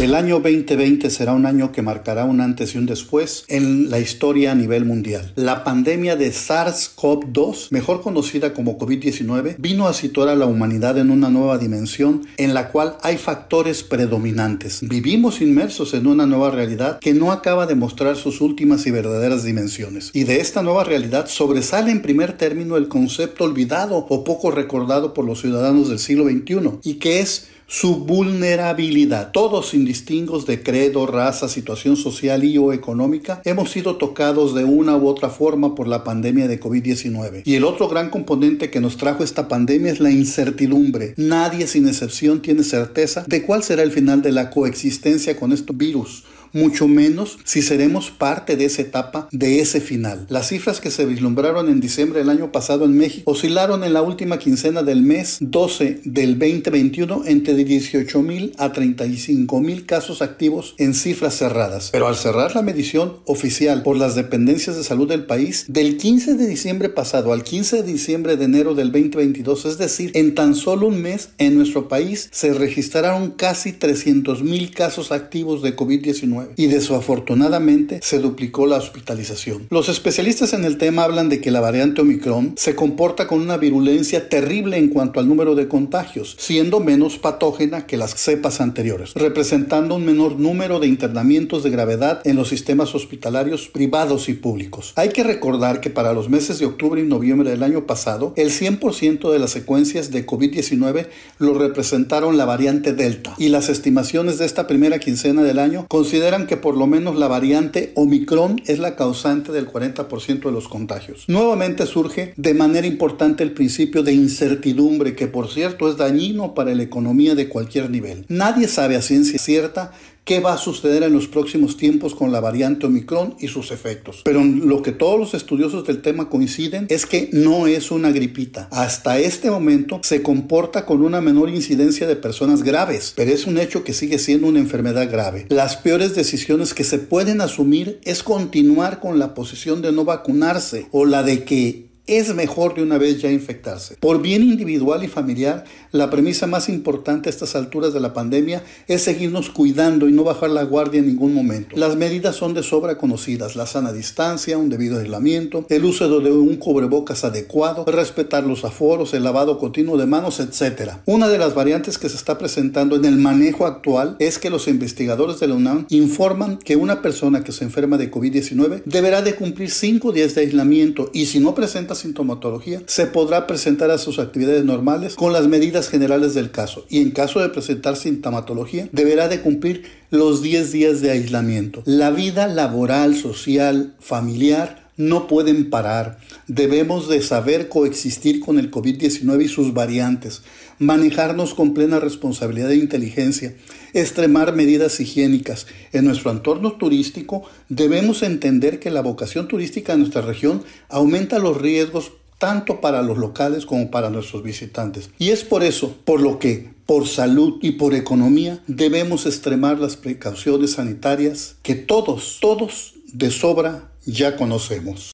El año 2020 será un año que marcará un antes y un después en la historia a nivel mundial. La pandemia de SARS-CoV-2, mejor conocida como COVID-19, vino a situar a la humanidad en una nueva dimensión en la cual hay factores predominantes. Vivimos inmersos en una nueva realidad que no acaba de mostrar sus últimas y verdaderas dimensiones. Y de esta nueva realidad sobresale en primer término el concepto olvidado o poco recordado por los ciudadanos del siglo XXI y que es su vulnerabilidad. Todos Distingos, de credo, raza, situación social y o económica, hemos sido tocados de una u otra forma por la pandemia de COVID-19. Y el otro gran componente que nos trajo esta pandemia es la incertidumbre. Nadie sin excepción tiene certeza de cuál será el final de la coexistencia con este virus mucho menos si seremos parte de esa etapa, de ese final. Las cifras que se vislumbraron en diciembre del año pasado en México oscilaron en la última quincena del mes 12 del 2021 entre 18.000 a 35 casos activos en cifras cerradas, pero al cerrar la medición oficial por las dependencias de salud del país, del 15 de diciembre pasado al 15 de diciembre de enero del 2022, es decir, en tan solo un mes, en nuestro país se registraron casi 300 mil casos activos de COVID-19 y desafortunadamente se duplicó la hospitalización. Los especialistas en el tema hablan de que la variante Omicron se comporta con una virulencia terrible en cuanto al número de contagios, siendo menos patógena que las cepas anteriores. Representa presentando un menor número de internamientos de gravedad en los sistemas hospitalarios privados y públicos. Hay que recordar que para los meses de octubre y noviembre del año pasado, el 100% de las secuencias de COVID-19 lo representaron la variante Delta y las estimaciones de esta primera quincena del año consideran que por lo menos la variante Omicron es la causante del 40% de los contagios. Nuevamente surge de manera importante el principio de incertidumbre que por cierto es dañino para la economía de cualquier nivel. Nadie sabe a ciencia cierta qué va a suceder en los próximos tiempos con la variante Omicron y sus efectos. Pero lo que todos los estudiosos del tema coinciden es que no es una gripita. Hasta este momento se comporta con una menor incidencia de personas graves, pero es un hecho que sigue siendo una enfermedad grave. Las peores decisiones que se pueden asumir es continuar con la posición de no vacunarse o la de que es mejor de una vez ya infectarse. Por bien individual y familiar, la premisa más importante a estas alturas de la pandemia es seguirnos cuidando y no bajar la guardia en ningún momento. Las medidas son de sobra conocidas, la sana distancia, un debido aislamiento, el uso de un cubrebocas adecuado, respetar los aforos, el lavado continuo de manos, etc. Una de las variantes que se está presentando en el manejo actual es que los investigadores de la UNAM informan que una persona que se enferma de COVID-19 deberá de cumplir 5 días de aislamiento y si no presenta sintomatología, se podrá presentar a sus actividades normales con las medidas generales del caso y en caso de presentar sintomatología deberá de cumplir los 10 días de aislamiento. La vida laboral, social, familiar no pueden parar. Debemos de saber coexistir con el COVID-19 y sus variantes, manejarnos con plena responsabilidad e inteligencia, extremar medidas higiénicas. En nuestro entorno turístico debemos entender que la vocación turística de nuestra región aumenta los riesgos tanto para los locales como para nuestros visitantes. Y es por eso, por lo que, por salud y por economía, debemos extremar las precauciones sanitarias que todos, todos de sobra ya conocemos.